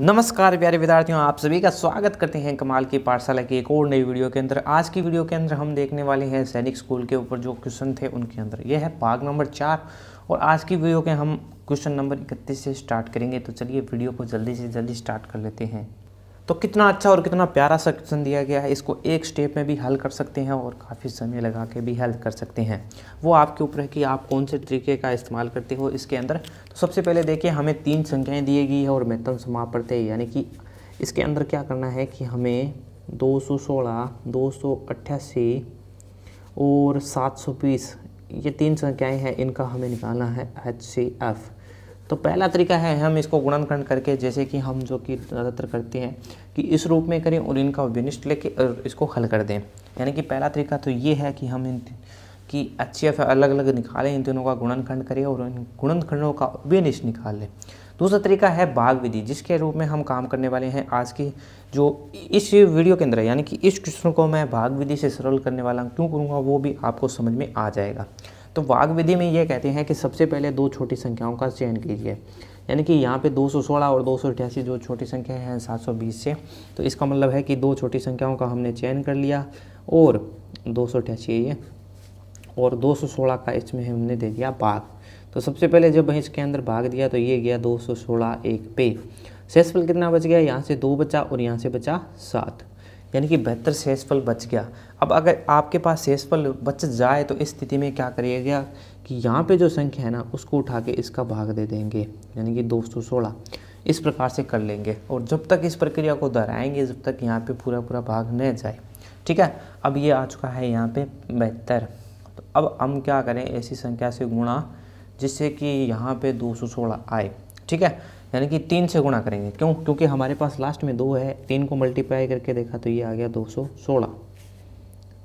नमस्कार प्यारे विद्यार्थियों आप सभी का स्वागत करते हैं कमाल की पाठशाला की एक और नई वीडियो के अंदर आज की वीडियो के अंदर हम देखने वाले हैं सैनिक स्कूल के ऊपर जो क्वेश्चन थे उनके अंदर यह है भाग नंबर चार और आज की वीडियो के हम क्वेश्चन नंबर इकतीस से स्टार्ट करेंगे तो चलिए वीडियो को जल्दी से जल्दी स्टार्ट कर लेते हैं तो कितना अच्छा और कितना प्यारा सेक्शन दिया गया है इसको एक स्टेप में भी हल कर सकते हैं और काफ़ी समय लगा के भी हल कर सकते हैं वो आपके ऊपर है कि आप कौन से तरीके का इस्तेमाल करते हो इसके अंदर तो सबसे पहले देखिए हमें तीन संख्याएं दी गई है और समाप्त है यानी कि इसके अंदर क्या करना है कि हमें दो सौ सोलह दो सौ अट्ठासी और सात सौ बीस ये तीन संख्याएँ हैं इनका हमें निकालना है एच सी एफ़ तो पहला तरीका है हम इसको गुणनखंड करके जैसे कि हम जो कि ज़्यादातर करते हैं कि इस रूप में करें और इनका विनिष्ट लेके और इसको हल कर दें यानी कि पहला तरीका तो ये है कि हम इन कि अच्छी अफ अलग अलग निकालें इन दोनों का गुणनखंड करें और इन गुणनखंडों का विनिष्ट निकाल लें दूसरा तरीका है भाग विधि जिसके रूप में हम काम करने वाले हैं आज की जो इस वीडियो के अंदर यानी कि इस क्वेश्चन को मैं भाग विधि से सरल करने वाला क्यों करूँगा वो भी आपको समझ में आ जाएगा तो वाग विधि में यह कहते हैं कि सबसे पहले दो छोटी संख्याओं का चयन कीजिए यानी कि यहाँ पे दो सौ सोलह और दो सौ अठासी जो छोटी संख्या हैं सात सौ बीस से तो इसका मतलब है कि दो छोटी संख्याओं का हमने चयन कर लिया और दो सौ अठासी ये और दो सौ सोलह का इसमें हमने दे दिया भाग तो सबसे पहले जब इसके अंदर भाग दिया तो ये गया दो सौ सोलह एक पे शेषफल कितना बच गया यहाँ से दो बचा और यहाँ से बचा सात यानी कि बेहतर फल बच गया अब अगर आपके पास फल बच जाए तो इस स्थिति में क्या करिएगा कि यहाँ पे जो संख्या है ना उसको उठा के इसका भाग दे देंगे यानी कि दो सौ सोलह इस प्रकार से कर लेंगे और जब तक इस प्रक्रिया को दोहराएंगे जब तक यहाँ पे पूरा पूरा भाग न जाए ठीक है अब ये आ चुका है यहाँ पे बेहतर तो अब हम क्या करें ऐसी संख्या से गुणा जिससे कि यहाँ पे 216 आए ठीक है यानी कि तीन से गुणा करेंगे क्यों क्योंकि हमारे पास लास्ट में दो है तीन को मल्टीप्लाई करके देखा तो ये आ गया दो सौ सोलह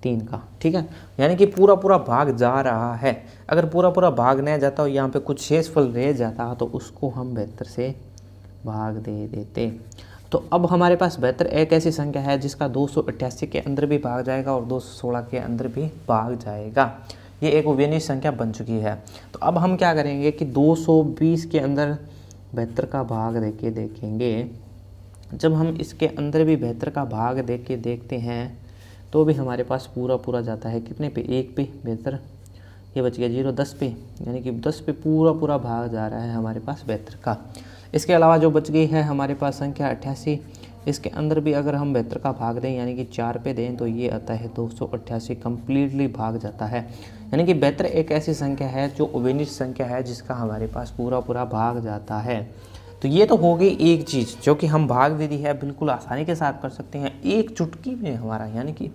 तीन का ठीक है यानी कि पूरा पूरा भाग जा रहा है अगर पूरा पूरा भाग नहीं जाता और यहाँ पे कुछ शेष फल रह जाता तो उसको हम बेहतर से भाग दे देते तो अब हमारे पास बेहतर एक ऐसी संख्या है जिसका दो के अंदर भी भाग जाएगा और दो के अंदर भी भाग जाएगा ये एक उभयनी संख्या बन चुकी है तो अब हम क्या करेंगे कि 220 के अंदर बेहतर का भाग के देखेंगे जब हम इसके अंदर भी बेहतर का भाग देख के देखते हैं तो भी हमारे पास पूरा पूरा जाता है कितने पे एक पे बेहतर ये बच गया जीरो दस पे यानी कि दस पे पूरा पूरा भाग जा रहा है हमारे पास बेहतर का इसके अलावा जो बच गई है हमारे पास संख्या अट्ठासी इसके अंदर भी अगर हम बेहतर का भाग दें यानी कि चार पे दें तो ये आता है दो सौ अट्ठासी कम्प्लीटली भाग जाता है यानी कि बेहतर एक ऐसी संख्या है जो ओवेनिज संख्या है जिसका हमारे पास पूरा पूरा भाग जाता है तो ये तो हो गई एक चीज़ जो कि हम भाग विधि है बिल्कुल आसानी के साथ कर सकते हैं एक चुटकी में हमारा यानी कि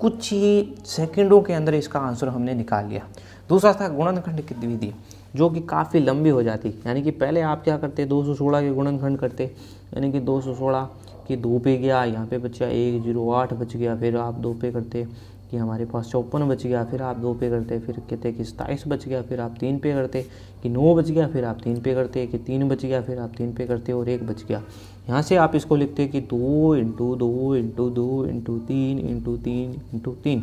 कुछ ही सेकंडों के अंदर इसका आंसर हमने निकाल लिया दूसरा था गुणनखंड की विधि जो कि काफ़ी लंबी हो जाती यानी कि पहले आप क्या करते दो सौ सोलह के गुणनखंड करते यानी कि दो सौ सोलह कि दो पे गया यहाँ पे बचा एक जीरो आठ बच गया फिर आप दो पे करते कि हमारे पास चौपन बच गया फिर आप दो पे करते फिर कहते कि सताईस बच गया फिर आप तीन पे करते कि नौ बच गया फिर आप तीन पे करते कि तीन बच गया फिर आप तीन पे करते और एक बच गया यहाँ से आप इसको लिखते कि दो इंटू दो इंटू दो इंटू तीन इंटू तीन इंटू तीन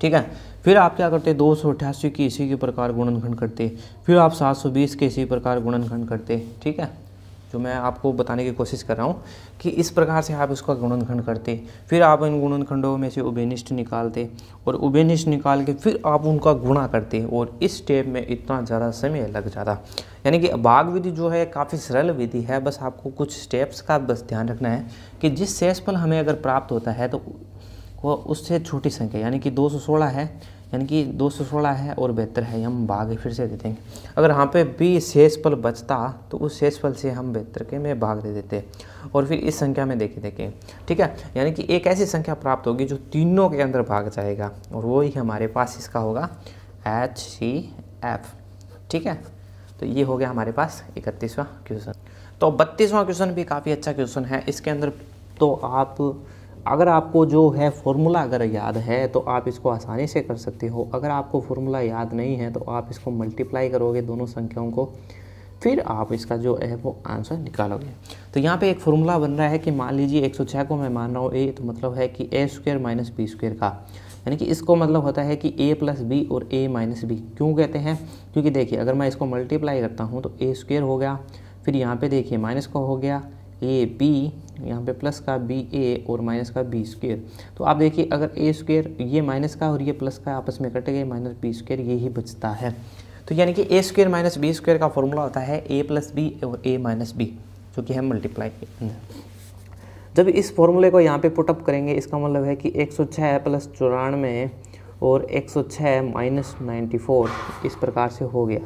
ठीक है फिर आप क्या करते दो सौ अठासी की इसी के प्रकार गुणनखंड करते फिर आप सात सौ बीस के इसी प्रकार गुणनखंड करते ठीक है जो तो मैं आपको बताने की कोशिश कर रहा हूँ कि इस प्रकार से आप उसका गुणनखंड करते फिर आप इन गुणनखंडों में से उभयनिष्ठ निकालते और उभयनिष्ठ निकाल के फिर आप उनका गुणा करते और इस स्टेप में इतना ज़्यादा समय लग जाता यानी कि बाघ विधि जो है काफ़ी सरल विधि है बस आपको कुछ स्टेप्स का बस ध्यान रखना है कि जिस सेसफल हमें अगर प्राप्त होता है तो वो उससे छोटी संख्या यानी कि 216 है यानी कि दो सौ सोलह है और बेहतर है हम भाग फिर से दे देंगे अगर यहाँ पे भी शेष पल बचता तो उस शेष पल से हम बेहतर के में भाग दे देते और फिर इस संख्या में देखे देखें ठीक है यानी कि एक ऐसी संख्या प्राप्त होगी जो तीनों के अंदर भाग जाएगा और वो ही हमारे पास इसका होगा एच सी एफ ठीक है तो ये हो गया हमारे पास इकतीसवां क्वेश्चन तो बत्तीसवां क्वेश्चन भी काफ़ी अच्छा क्वेश्चन है इसके अंदर तो आप अगर आपको जो है फॉर्मूला अगर याद है तो आप इसको आसानी से कर सकते हो अगर आपको फॉर्मूला याद नहीं है तो आप इसको मल्टीप्लाई करोगे दोनों संख्याओं को फिर आप इसका जो है वो आंसर निकालोगे तो यहाँ पे एक फॉर्मूला बन रहा है कि मान लीजिए एक को मैं मान रहा हूँ ए तो मतलब है कि A square minus B square का यानी कि इसको मतलब होता है कि ए प्लस बी और ए माइनस बी क्यों कहते हैं क्योंकि देखिए अगर मैं इसको मल्टीप्लाई करता हूँ तो ए स्क्वेयर हो गया फिर यहाँ पे देखिए माइनस का हो गया ए बी यहाँ पे प्लस का बी ए और माइनस का बी स्क्वेयर तो आप देखिए अगर ए स्क्वेयर ये माइनस का और ये प्लस का आपस में कट गए माइनस बी स्क्वेयर यही बचता है तो यानी कि A square minus B square का फॉर्मूला होता है ए प्लस बी और ए माइनस बी जो कि है मल्टीप्लाई के अंदर जब इस फॉर्मूले को यहाँ पे पुटअप करेंगे इसका मतलब है कि छः प्लस चौरानवे और छः माइनस नाइन्टी इस प्रकार से हो गया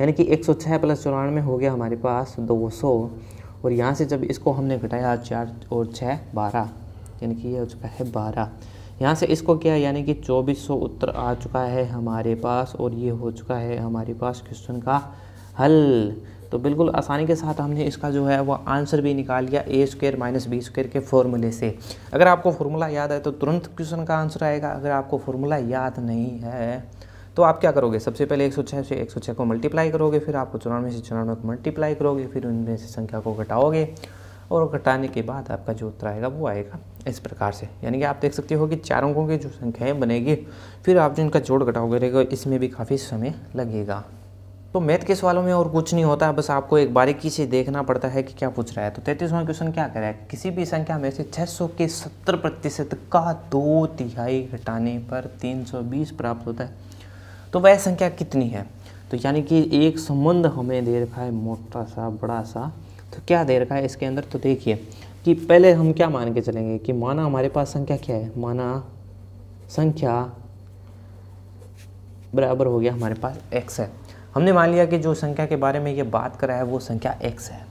यानी कि छः प्लस चौरानवे हो गया हमारे पास सौ और यहाँ से जब इसको हमने घटाया चार और छः बारह यानी कि ये हो चुका है बारह यहाँ से इसको क्या यानी कि चौबीस सौ उत्तर आ चुका है हमारे पास और ये हो चुका है हमारे पास क्वेश्चन का हल तो बिल्कुल आसानी के साथ हमने इसका जो है वो आंसर भी निकाल लिया A square minus B square के फॉर्मूले से अगर आपको फॉर्मूला याद है तो तुरंत क्वेश्चन का आंसर आएगा अगर आपको फॉर्मूला याद नहीं है तो आप क्या करोगे सबसे पहले एक सौ छः से एक सौ छः को मल्टीप्लाई करोगे फिर आपको चौरानवे से चौरानवे को मल्टीप्लाई करोगे फिर उनमें से संख्या को घटाओगे और घटाने के बाद आपका जो उत्तर आएगा वो आएगा इस प्रकार से यानी कि आप देख सकते हो कि चार अंकों की जो संख्याएं बनेगी फिर आप जो इनका जोड़ घटाओगे रहेगा इसमें भी काफ़ी समय लगेगा तो मैथ के सवालों में और कुछ नहीं होता बस आपको एक बारीकी से देखना पड़ता है कि क्या पूछ रहा है तो तैंतीसवां क्वेश्चन क्या कह रहा है किसी भी संख्या में से छः के सत्तर प्रतिशत का दो तिहाई घटाने पर तीन प्राप्त होता है तो वह संख्या कितनी है तो यानी कि एक संबंध हमें दे रखा है मोटा सा बड़ा सा तो क्या दे रखा है इसके अंदर तो देखिए कि पहले हम क्या मान के चलेंगे कि माना हमारे पास संख्या क्या है माना संख्या बराबर हो गया हमारे पास x है हमने मान लिया कि जो संख्या के बारे में ये बात करा है वो संख्या x है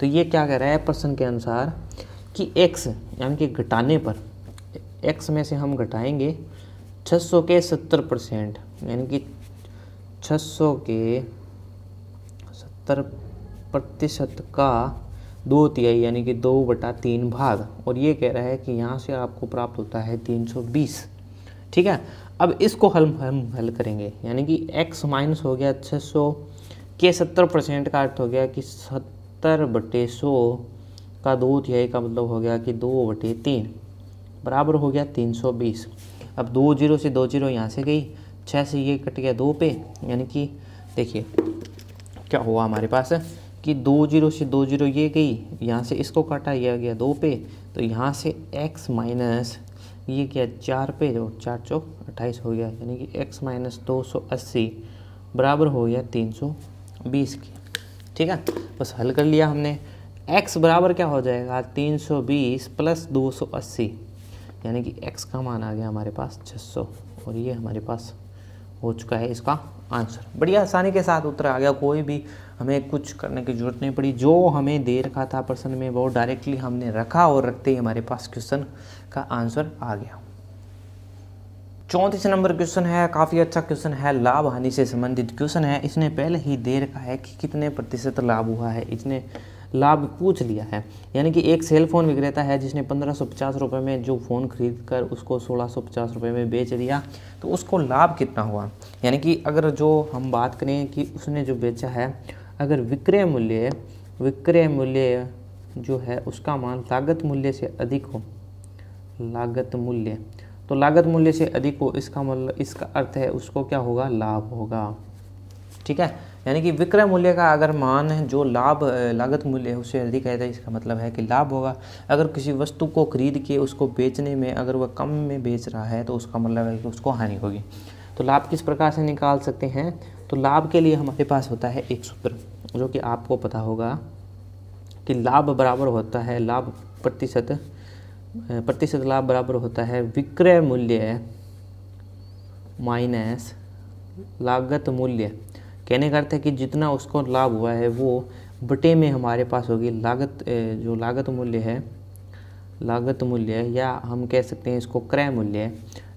तो ये क्या कह रहा है प्रश्न के अनुसार कि x यानी कि घटाने पर x में से हम घटाएंगे 600 के 70 परसेंट यानी कि 600 के 70 प्रतिशत का दो तिहाई यानी कि दो बटा तीन भाग और ये कह रहा है कि यहाँ से आपको प्राप्त होता है 320 ठीक है अब इसको हल हम हल करेंगे यानी कि x माइनस हो गया 600 के 70 परसेंट का अर्थ हो गया कि 70 बटे सौ का दो तिहाई का मतलब हो गया कि दो बटे तीन बराबर हो गया 320 अब दो जीरो से दो जीरो यहाँ से गई छः से ये कट गया दो पे यानी कि देखिए क्या हुआ हमारे पास कि दो जीरो से दो जीरो ये गई यहाँ से इसको काटा यह गया दो पे तो यहाँ से x माइनस ये क्या चार पे जो चार चौक अट्ठाईस हो गया यानी कि x माइनस दो सौ अस्सी बराबर हो गया तीन सौ बीस की ठीक है बस हल कर लिया हमने x बराबर क्या हो जाएगा तीन सौ बीस प्लस दो सौ अस्सी यानी कि x का मान आ गया हमारे पास छः सौ और ये हमारे पास हो चुका है इसका आंसर बढ़िया आसानी के साथ उत्तर आ गया कोई भी हमें कुछ करने की ज़रूरत नहीं पड़ी जो हमें दे रखा था प्रश्न में वो डायरेक्टली हमने रखा और रखते ही हमारे पास क्वेश्चन का आंसर आ गया चौंतीस नंबर क्वेश्चन है काफ़ी अच्छा क्वेश्चन है लाभ हानि से संबंधित क्वेश्चन है इसने पहले ही दे रखा है कि कितने प्रतिशत लाभ हुआ है इसने लाभ पूछ लिया है यानी कि एक सेल फ़ोन विक्रेता है जिसने पंद्रह सौ पचास रुपये में जो फ़ोन खरीद कर उसको सोलह सौ पचास रुपये में बेच दिया तो उसको लाभ कितना हुआ यानी कि अगर जो हम बात करें कि उसने जो बेचा है अगर विक्रय मूल्य विक्रय मूल्य जो है उसका मान लागत मूल्य से अधिक हो लागत मूल्य तो लागत मूल्य से अधिक हो इसका मतलब इसका अर्थ है उसको क्या होगा लाभ होगा ठीक है यानी कि विक्रय मूल्य का अगर मान है जो लाभ लागत मूल्य है उससे अधिक है तो इसका मतलब है कि लाभ होगा अगर किसी वस्तु को खरीद के उसको बेचने में अगर वह कम में बेच रहा है तो उसका मतलब है कि उसको हानि होगी तो लाभ किस प्रकार से निकाल सकते हैं तो लाभ के लिए हमारे पास होता है एक सूत्र जो कि आपको पता होगा कि लाभ बराबर होता है लाभ प्रतिशत प्रतिशत लाभ बराबर होता है विक्रय मूल्य माइनस लागत मूल्य कहने का अर्थ है कि जितना उसको लाभ हुआ है वो बटे में हमारे पास होगी लागत जो लागत मूल्य है लागत मूल्य या हम कह सकते हैं इसको क्रय मूल्य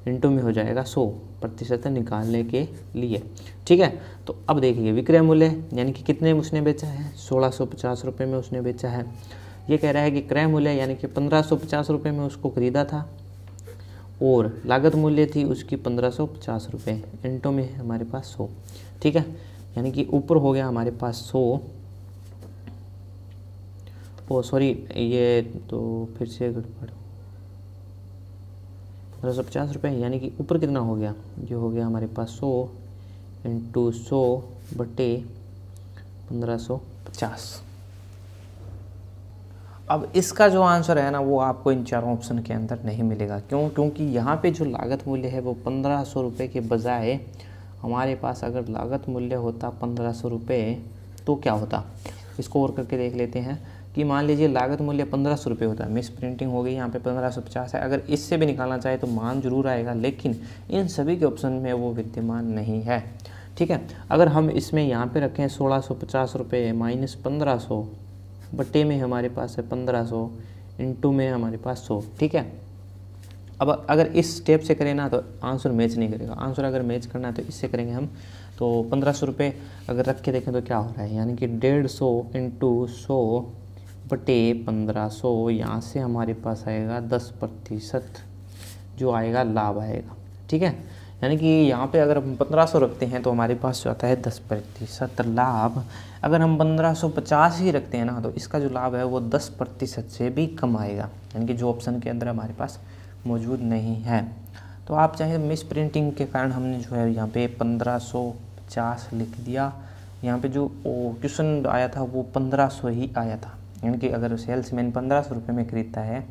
इंटू में हो जाएगा सौ प्रतिशत निकालने के लिए ठीक है तो अब देखिए विक्रय मूल्य यानी कि कितने में उसने बेचा है सोलह सौ पचास रुपये में उसने बेचा है ये कह रहा है कि क्रय मूल्य यानी कि पंद्रह सौ पचास रुपये में उसको खरीदा था और लागत मूल्य थी उसकी पंद्रह सौ पचास रुपये इंटू में हमारे पास सौ ठीक है यानी कि ऊपर हो गया हमारे पास सो ओ सॉरी ये तो फिर से गड़बड़ पंद्रह मतलब सौ पचास रुपये यानी कि ऊपर कितना हो गया ये हो गया हमारे पास सौ इंटू सौ बटे पंद्रह सौ पचास अब इसका जो आंसर है ना वो आपको इन चारों ऑप्शन के अंदर नहीं मिलेगा क्यों क्योंकि यहाँ पे जो लागत मूल्य है वो पंद्रह सौ रुपये के बजाय हमारे पास अगर लागत मूल्य होता पंद्रह सौ रुपये तो क्या होता इसको और करके देख लेते हैं कि मान लीजिए लागत मूल्य पंद्रह सौ रुपये होता है मिस प्रिंटिंग हो गई यहाँ पे पंद्रह सौ पचास है अगर इससे भी निकालना चाहे तो मान जरूर आएगा लेकिन इन सभी के ऑप्शन में वो विद्यमान नहीं है ठीक है अगर हम इसमें यहाँ पे रखें सोलह सौ पचास रुपये माइनस पंद्रह सौ बटे में हमारे पास है पंद्रह सौ इंटू में हमारे पास सौ ठीक है अब अगर इस स्टेप से करें ना तो आंसर मैच नहीं करेगा आंसर अगर मैच करना है तो इससे करेंगे हम तो पंद्रह सौ रुपये अगर रख के देखें तो क्या हो रहा है यानी कि डेढ़ सौ इंटू सौ बटे पंद्रह सौ यहाँ से हमारे पास आएगा दस प्रतिशत जो आएगा लाभ आएगा ठीक है यानी कि यहाँ पे अगर हम पंद्रह सौ रखते हैं तो हमारे पास जो आता है दस प्रतिशत लाभ अगर हम पंद्रह सौ पचास ही रखते हैं ना तो इसका जो लाभ है वो दस प्रतिशत से भी कम आएगा यानी कि जो ऑप्शन के अंदर हमारे पास मौजूद नहीं है तो आप चाहे तो मिस प्रिंटिंग के कारण हमने जो है यहाँ पे पंद्रह सौ पचास लिख दिया यहाँ पे जो क्वेश्चन आया था वो पंद्रह सौ ही आया था यानी कि अगर सेल्समैन पंद्रह सौ रुपये में खरीदता है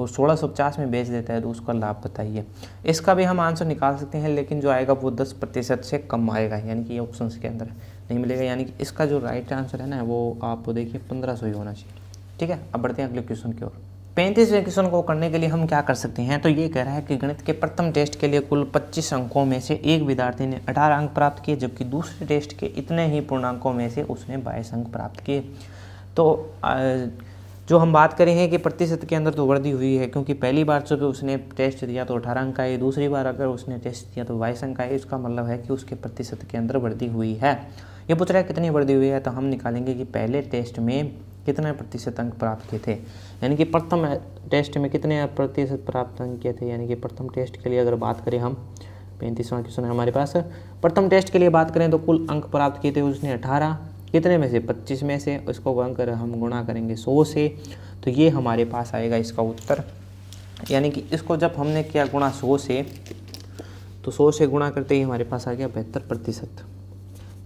और सोलह सौ पचास में बेच देता है तो उसका लाभ बताइए इसका भी हम आंसर निकाल सकते हैं लेकिन जो आएगा वो दस प्रतिशत से कम आएगा यानी कि ये ऑप्शन के अंदर नहीं मिलेगा यानी कि इसका जो राइट आंसर है ना वो आपको देखिए पंद्रह सौ ही होना चाहिए ठीक है अब बढ़ते हैं अगले क्वेश्चन की ओर पैंतीसवें क्वेश्चन को करने के लिए हम क्या कर सकते हैं तो ये कह रहा है कि गणित के प्रथम टेस्ट के लिए कुल 25 अंकों में से एक विद्यार्थी ने 18 अंक प्राप्त किए जबकि दूसरे टेस्ट के इतने ही पूर्णांकों में से उसने 22 अंक प्राप्त किए तो जो हम बात करें हैं कि प्रतिशत के अंदर तो वृद्धि हुई है क्योंकि पहली बार जब उसने टेस्ट दिया तो अठारह अंक आए दूसरी बार अगर उसने टेस्ट दिया तो बाईस अंक आए इसका मतलब है कि उसके प्रतिशत के अंदर वृद्धि हुई है ये पूछ रहा है कितनी वृद्धि हुई है तो हम निकालेंगे कि पहले टेस्ट में कितने प्रतिशत अंक प्राप्त किए थे यानी कि प्रथम टेस्ट में कितने प्रतिशत प्राप्त अंक किए थे यानी कि प्रथम टेस्ट के लिए अगर बात करें हम पैंतीसवां क्वेश्चन है हमारे पास प्रथम टेस्ट के लिए बात करें तो कुल अंक प्राप्त किए थे उसने अठारह कितने में से पच्चीस में से इसको अंक हम गुणा करेंगे सौ से तो ये हमारे पास आएगा इसका उत्तर यानी कि इसको जब हमने किया गुणा सौ से तो सौ से गुणा करते ही हमारे पास आ गया बेहतर प्रतिशत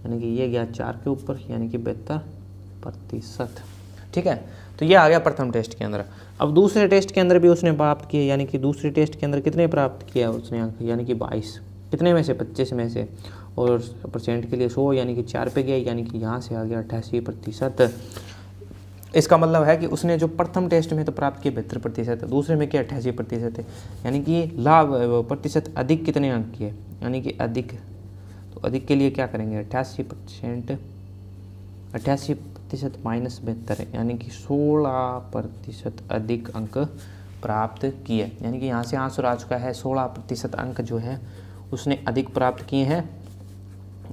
यानी कि ये गया चार के ऊपर यानी कि बेहतर प्रतिशत ठीक है तो ये आ गया प्रथम टेस्ट के अंदर अब दूसरे टेस्ट के अंदर भी उसने प्राप्त किए यानी कि दूसरे टेस्ट के अंदर कितने प्राप्त किए उसने अंक यानी कि बाईस कितने में से पच्चीस में से और परसेंट के लिए सौ यानी कि चार पे गया यानी कि यहाँ से आ गया अट्ठासी प्रतिशत इसका मतलब है कि उसने जो प्रथम टेस्ट में तो प्राप्त किए बहत्तर प्रतिशत दूसरे में क्या अट्ठासी प्रतिशत है यानी कि लाभ प्रतिशत अधिक कितने अंक किए यानी कि अधिक तो अधिक के लिए क्या करेंगे अट्ठासी परसेंट अट्ठासी प्रतिशत माइनस बेहतर है यानी कि सोलह प्रतिशत अधिक अंक प्राप्त किए यानी कि यहाँ से आंसर आ चुका है सोलह प्रतिशत अंक जो है उसने अधिक प्राप्त किए हैं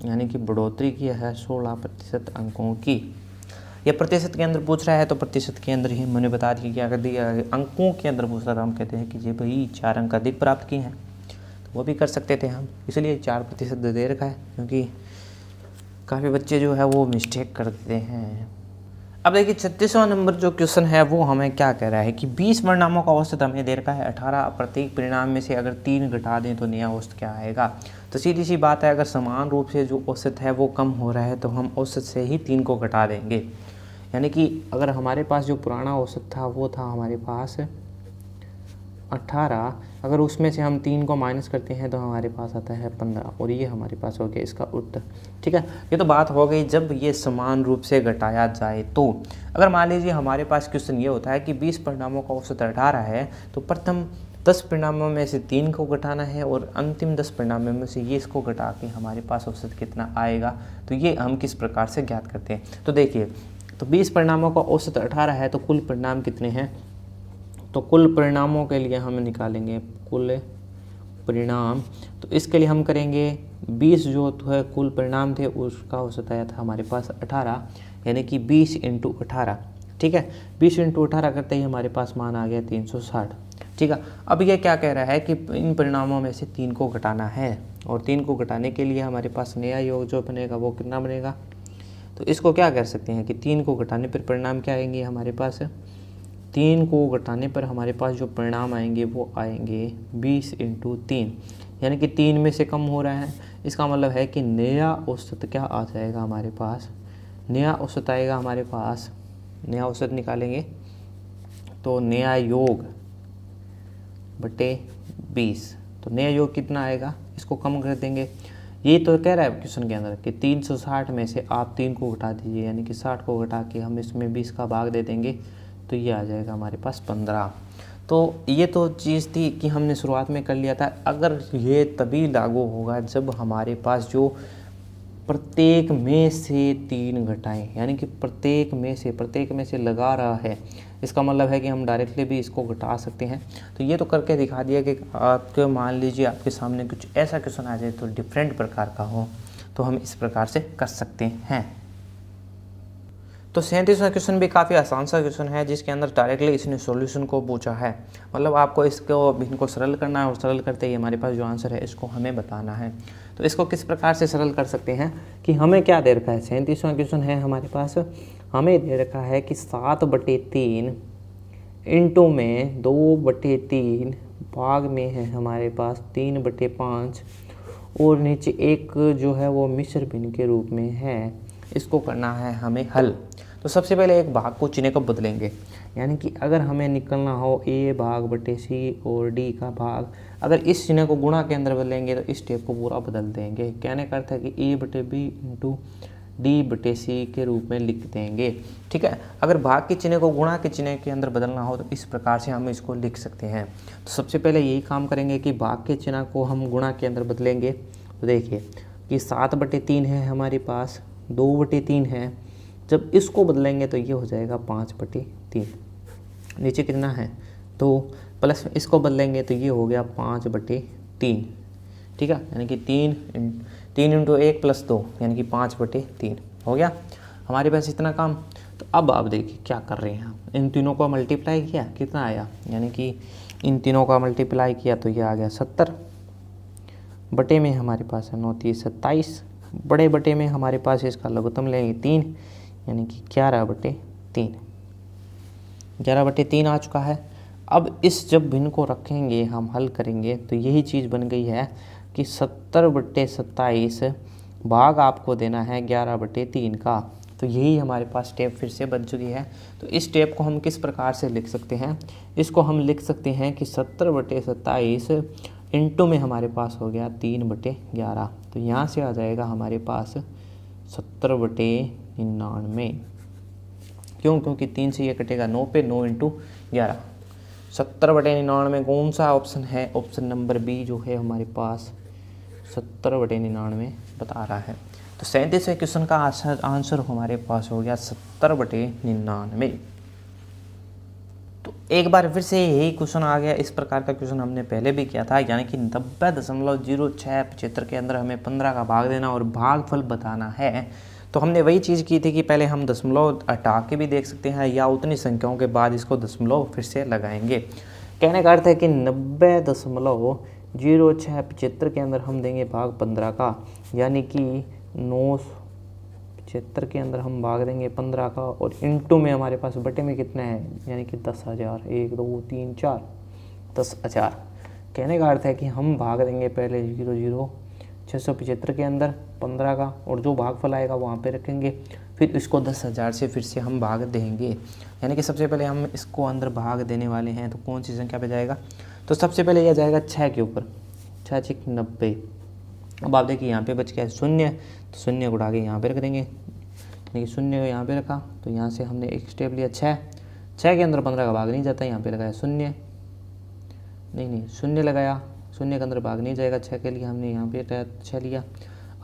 यानी कि बढ़ोतरी की है सोलह प्रतिशत अंकों की यह प्रतिशत के अंदर पूछ रहा है तो प्रतिशत के अंदर ही मैंने बता दिया कि अगर दिया अंकों के अंदर पूछ रहा था हम कहते हैं कि जी भाई चार अंक अधिक प्राप्त किए हैं तो वो भी कर सकते थे हम इसलिए चार प्रतिशत दे रखा है क्योंकि काफ़ी बच्चे जो है वो मिस्टेक करते हैं अब देखिए छत्तीसवां नंबर जो क्वेश्चन है वो हमें क्या कह रहा है कि 20 परिणामों का औसत हमें दे रखा है 18 प्रत्येक परिणाम में से अगर तीन घटा दें तो नया औसत क्या आएगा तो सीधी सी बात है अगर समान रूप से जो औसत है वो कम हो रहा है तो हम औसत से ही तीन को घटा देंगे यानी कि अगर हमारे पास जो पुराना औसत था वो था हमारे पास अट्ठारह अगर उसमें से हम तीन को माइनस करते हैं तो हमारे पास आता है पंद्रह और ये हमारे पास हो गया इसका उत्तर ठीक है ये तो बात हो गई जब ये समान रूप से घटाया जाए तो अगर मान लीजिए हमारे पास क्वेश्चन ये होता है कि बीस परिणामों का औसत अठारह है तो प्रथम दस परिणामों में से तीन को घटाना है और अंतिम दस परिणामों में से ये इसको घटा के हमारे पास औसत कितना आएगा तो ये हम किस प्रकार से ज्ञात करते हैं तो देखिए तो बीस परिणामों का औसत अठारह है तो कुल परिणाम कितने हैं तो कुल परिणामों के लिए हम निकालेंगे कुल परिणाम तो इसके लिए हम करेंगे 20 जो तो है कुल परिणाम थे उसका हो सकता था हमारे पास 18 यानी कि 20 इंटू अठारह ठीक है 20 इंटू अठारह करते ही हमारे पास मान आ गया 360 ठीक है अब ये क्या कह रहा है कि इन परिणामों में से तीन को घटाना है और तीन को घटाने के लिए हमारे पास नया योग जो बनेगा वो कितना बनेगा तो इसको क्या कर सकते हैं कि तीन को घटाने पर परिणाम क्या आएंगे हमारे पास है? तीन को घटाने पर हमारे पास जो परिणाम आएंगे वो आएंगे बीस इंटू तीन यानी कि तीन में से कम हो रहा है इसका मतलब है कि नया औसत क्या आ जाएगा हमारे पास नया औसत आएगा हमारे पास नया औसत निकालेंगे तो नया योग बटे बीस तो नया योग कितना आएगा इसको कम कर देंगे ये तो कह रहा है क्वेश्चन के अंदर कि 360 में से आप तीन को घटा दीजिए यानी कि 60 को घटा के हम इसमें 20 का भाग दे देंगे तो ये आ जाएगा हमारे पास पंद्रह तो ये तो चीज़ थी कि हमने शुरुआत में कर लिया था अगर ये तभी लागू होगा जब हमारे पास जो प्रत्येक में से तीन घटाएं यानी कि प्रत्येक में से प्रत्येक में से लगा रहा है इसका मतलब है कि हम डायरेक्टली भी इसको घटा सकते हैं तो ये तो करके दिखा दिया कि आपके मान लीजिए आपके सामने कुछ ऐसा क्वेश्चन आ जाए तो डिफरेंट प्रकार का हो तो हम इस प्रकार से कर सकते हैं तो सैंतीसवा क्वेश्चन भी काफ़ी आसान सा क्वेश्चन है जिसके अंदर डायरेक्टली इसने सॉल्यूशन को पूछा है मतलब आपको इसको इनको सरल करना है और सरल करते ही हमारे पास जो आंसर है इसको हमें बताना है तो इसको किस प्रकार से सरल कर सकते हैं कि हमें क्या दे रखा है सैंतीसवां क्वेश्चन है हमारे पास हमें दे रखा है कि सात बटे तीन इंटू में दो बटे तीन भाग में है हमारे पास तीन बटे पाँच और नीचे एक जो है वो मिश्र बिन के रूप में है इसको करना है हमें हल तो सबसे पहले एक भाग को चिन्ह को बदलेंगे यानी कि अगर हमें निकलना हो ए भाग बटे सी और डी का भाग अगर इस चिन्ह को गुणा के अंदर बदलेंगे तो इस टेप को पूरा बदल देंगे कहने का अर्थ है कि ए बटे बी इंटू डी बटे सी के रूप में लिख देंगे ठीक है अगर भाग के चिन्ह को गुणा के चिन्ह के अंदर बदलना हो तो इस प्रकार से हम इसको लिख सकते हैं तो सबसे पहले यही काम करेंगे कि भाग के चिन्ह को हम गुणा के अंदर बदलेंगे तो देखिए कि सात बटे तीन है हमारे पास दो बटे तीन है जब इसको बदलेंगे तो ये हो जाएगा पाँच बटे तीन नीचे कितना है तो प्लस इसको बदलेंगे तो ये हो गया पाँच बटे तीन ठीक है यानी कि तीन तीन इंटू एक प्लस दो यानी कि पाँच बटे तीन हो गया हमारे पास इतना काम तो अब आप देखिए क्या कर रहे हैं इन तीनों का मल्टीप्लाई किया कितना आया यानी कि इन तीनों का मल्टीप्लाई किया तो ये आ गया सत्तर बटे में हमारे पास है नौ तीस सत्ताईस बड़े बटे में हमारे पास इसका लघुतम लेंगे तीन यानी कि ग्यारह बटे तीन ग्यारह बटे तीन आ चुका है अब इस जब भिन्न को रखेंगे हम हल करेंगे तो यही चीज़ बन गई है कि सत्तर बटे सत्ताईस भाग आपको देना है ग्यारह बटे तीन का तो यही हमारे पास स्टेप फिर से बन चुकी है तो इस स्टेप को हम किस प्रकार से लिख सकते हैं इसको हम लिख सकते हैं कि सत्तर बटे सत्ताईस इंटू में हमारे पास हो गया तीन बटे ग्यारह तो यहाँ से आ जाएगा हमारे पास सत्तर बटे निन्यानवे क्यों क्योंकि तीन से ये कटेगा नौ पे नौ इंटू ग्यारह सत्तर बटे निन्यानवे कौन सा ऑप्शन है ऑप्शन नंबर बी जो है हमारे पास सत्तर बटे निन्यानवे बता रहा है तो सैंतीसवें क्वेश्चन का आंसर हमारे पास हो गया सत्तर बटे निन्यानवे तो एक बार फिर से यही क्वेश्चन आ गया इस प्रकार का क्वेश्चन हमने पहले भी किया था यानी कि नब्बे दशमलव जीरो छः पचहत्तर के अंदर हमें पंद्रह का भाग देना और भागफल बताना है तो हमने वही चीज़ की थी कि पहले हम दशमलव हटा के भी देख सकते हैं या उतनी संख्याओं के बाद इसको दशमलव फिर से लगाएंगे कहने का अर्थ है कि नब्बे दशमलव जीरो छः पचहत्तर के अंदर हम देंगे भाग पंद्रह का यानी कि नौ पचहत्तर के अंदर हम भाग देंगे पंद्रह का और इंटू में हमारे पास बटे में कितना है यानी कि दस हज़ार एक दो तीन चार दस हज़ार कहने का अर्थ है कि हम भाग देंगे पहले जीरो जीरो छः के अंदर पंद्रह का और जो भागफल आएगा वहाँ पे रखेंगे फिर इसको दस हज़ार से फिर से हम भाग देंगे यानी कि सबसे पहले हम इसको अंदर भाग देने वाले हैं तो कौन सी संख्या पे जाएगा तो सबसे पहले यह जाएगा छः के ऊपर छः छः नब्बे अब आप देखिए यहाँ पे बच गया शून्य तो शून्य को उठा के यहाँ पर रख देंगे यानी कि शून्य को यहाँ पर रखा तो यहाँ से हमने एक स्टेप लिया छः छः के अंदर पंद्रह का भाग नहीं जाता यहाँ पर लगाया शून्य नहीं नहीं शून्य लगाया शून्य के अंदर भाग नहीं जाएगा छः के लिए हमने यहाँ पे छः लिया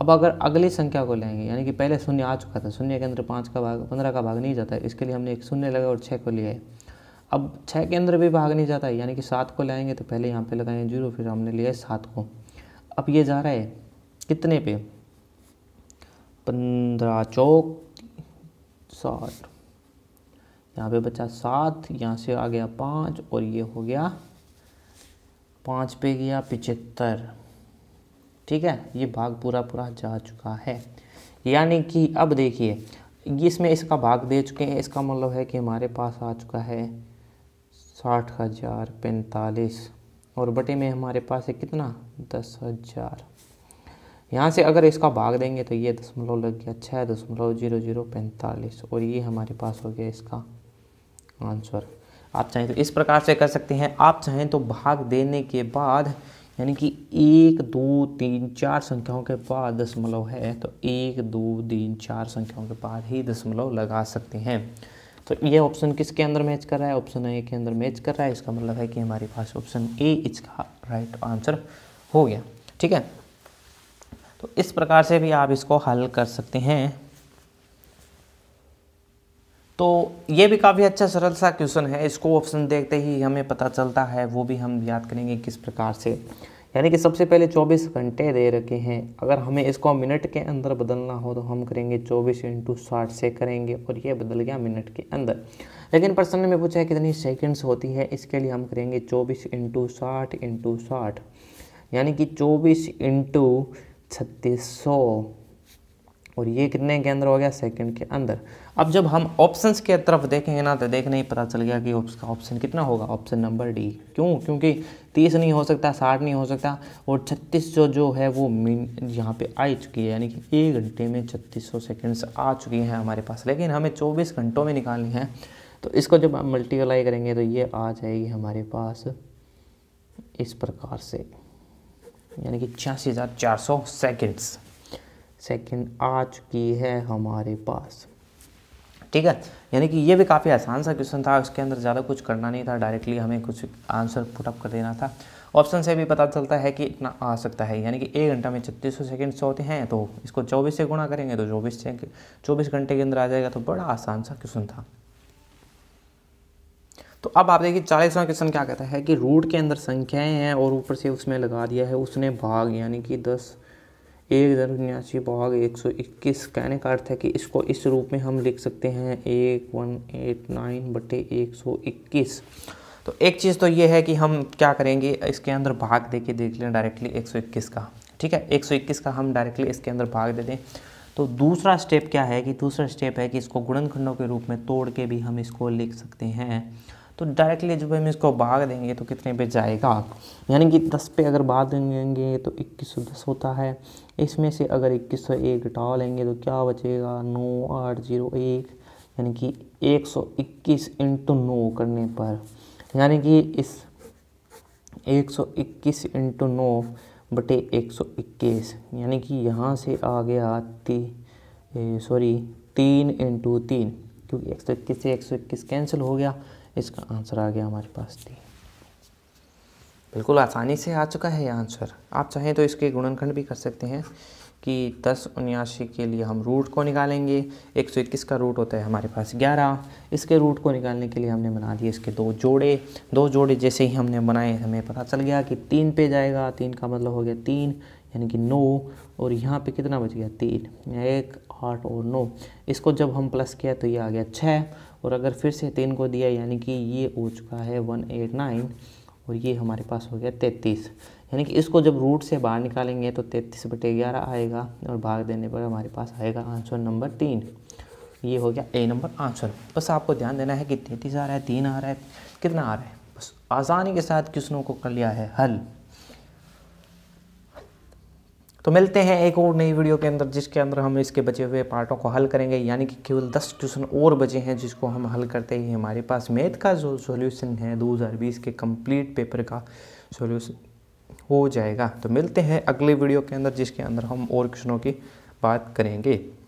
अब अगर अगली संख्या को लेंगे यानी कि पहले शून्य आ चुका था शून्य के अंदर पाँच का भाग पंद्रह का भाग नहीं जाता है इसके लिए हमने एक शून्य लगा और छः को लिया है अब छः के अंदर भी भाग नहीं जाता है यानी कि सात को लाएंगे तो पहले यहाँ पे लगाएंगे जीरो फिर हमने लिया है सात को अब ये जा रहा है कितने पे पंद्रह चौक साठ यहाँ पे बचा सात यहाँ से आ गया पाँच और ये हो गया पाँच पे गया पिचहत्तर ठीक है ये भाग पूरा पूरा जा चुका है यानी कि अब देखिए इसमें इसका भाग दे चुके हैं इसका मतलब है कि हमारे पास आ चुका है साठ हज़ार पैंतालीस और बटे में हमारे पास है कितना दस हज़ार यहाँ से अगर इसका भाग देंगे तो ये दशमलव लग गया छः दशमलव जीरो जीरो पैंतालीस और ये हमारे पास हो गया इसका आंसर आप चाहें तो इस प्रकार से कर सकते हैं आप चाहें तो भाग देने के बाद यानी कि एक दो तीन चार संख्याओं के बाद दशमलव है तो एक दो तीन चार संख्याओं के बाद ही दशमलव लगा सकते हैं तो ये ऑप्शन किसके अंदर मैच कर रहा है ऑप्शन ए के अंदर मैच कर रहा है इसका मतलब है कि हमारे पास ऑप्शन ए इसका राइट आंसर हो गया ठीक है तो इस प्रकार से भी आप इसको हल कर सकते हैं तो ये भी काफ़ी अच्छा सरल सा क्वेश्चन है इसको ऑप्शन देखते ही हमें पता चलता है वो भी हम याद करेंगे किस प्रकार से यानी कि सबसे पहले 24 घंटे दे रखे हैं अगर हमें इसको मिनट के अंदर बदलना हो तो हम करेंगे 24 इंटू साठ से करेंगे और ये बदल गया मिनट के अंदर लेकिन प्रश्न में पूछा है कितनी सेकंड्स होती है इसके लिए हम करेंगे 24 इंटू साठ इंटू साठ यानी कि 24 इंटू छत्तीस और ये कितने के अंदर हो गया सेकेंड के अंदर अब जब हम ऑप्शंस के तरफ देखेंगे ना तो देखने ही पता चल गया कि उसका ऑप्शन कितना होगा ऑप्शन नंबर डी क्यों क्योंकि तीस नहीं हो सकता साठ नहीं हो सकता और छत्तीस सौ जो है वो मिन यहाँ पे आ चुकी है यानी कि एक घंटे में छत्तीस सौ सेकेंड्स आ चुकी हैं हमारे पास लेकिन हमें चौबीस घंटों में निकालनी है तो इसको जब हम मल्टीप्लाई करेंगे तो ये आ जाएगी हमारे पास इस प्रकार से यानी कि छियासी हज़ार चार सौ सेकेंड्स सेकेंड आ चुकी है हमारे पास ठीक है यानी कि ये भी काफ़ी आसान सा क्वेश्चन था उसके अंदर ज़्यादा कुछ करना नहीं था डायरेक्टली हमें कुछ आंसर पुटअप कर देना था ऑप्शन से भी पता चलता है कि इतना आ सकता है यानी कि एक घंटा में छत्तीस सौ सेकेंड्स होते हैं तो इसको चौबीस से गुणा करेंगे तो चौबीस से चौबीस घंटे के अंदर आ जाएगा तो बड़ा आसान सा क्वेश्चन था तो अब आप देखिए चालीसवां क्वेश्चन क्या कहता है कि रूट के अंदर संख्याएं हैं और ऊपर से उसमें लगा दिया है उसने भाग यानी कि दस एक दर उन्यासी भाग एक सौ इक्कीस कहने का अर्थ है कि इसको इस रूप में हम लिख सकते हैं एक वन एट नाइन बटे एक सौ इक्कीस तो एक चीज़ तो ये है कि हम क्या करेंगे इसके अंदर भाग दे के देख लें डायरेक्टली एक सौ इक्कीस का ठीक है एक सौ इक्कीस का हम डायरेक्टली इसके अंदर भाग दे दें तो दूसरा स्टेप क्या है कि दूसरा स्टेप है कि इसको गुणनखंडों के रूप में तोड़ के भी हम इसको लिख सकते हैं तो डायरेक्टली जब हम इसको भाग देंगे तो कितने पे जाएगा यानी कि दस पे अगर भाग देंगे तो इक्कीस सौ दस होता है इसमें से अगर इक्कीस सौ एक घटा लेंगे तो क्या बचेगा नौ आठ जीरो एक यानी कि एक सौ इक्कीस इंटू नौ करने पर यानी कि इस एक सौ इक्कीस इंटू नौ बटे एक सौ इक्कीस यानी कि यहाँ से आ गया ती सॉरी तीन इंटू तीन क्योंकि एक सौ इक्कीस से एक सौ इक्कीस कैंसिल हो गया इसका आंसर आ गया हमारे पास डी बिल्कुल आसानी से आ चुका है यह आंसर आप चाहें तो इसके गुणनखंड भी कर सकते हैं कि दस उन्यासी के लिए हम रूट को निकालेंगे एक सौ इक्कीस का रूट होता है हमारे पास ग्यारह इसके रूट को निकालने के लिए हमने बना दिए इसके दो जोड़े दो जोड़े जैसे ही हमने बनाए हमें पता चल गया कि तीन पे जाएगा तीन का मतलब हो गया तीन यानी कि नौ और यहाँ पे कितना बच गया तीन एक आठ और नौ इसको जब हम प्लस किया तो ये आ गया छः और अगर फिर से तीन को दिया यानी कि ये हो चुका है वन एट नाइन और ये हमारे पास हो गया तैंतीस यानी कि इसको जब रूट से बाहर निकालेंगे तो तैंतीस बटे ग्यारह आएगा और भाग देने पर हमारे पास आएगा आंसर नंबर तीन ये हो गया ए नंबर आंसर बस आपको ध्यान देना है कि तैंतीस आ रहा है तीन आ रहा है कितना आ रहा है बस आसानी के साथ क्वेश्चनों को कर लिया है हल तो मिलते हैं एक और नई वीडियो के अंदर जिसके अंदर हम इसके बचे हुए पार्टों को हल करेंगे यानी कि केवल 10 क्वेश्चन और बचे हैं जिसको हम हल करते ही हमारे पास मैथ का जो सोल्यूशन है 2020 के कंप्लीट पेपर का सोल्यूशन हो जाएगा तो मिलते हैं अगले वीडियो के अंदर जिसके अंदर हम और क्वेश्चनों की बात करेंगे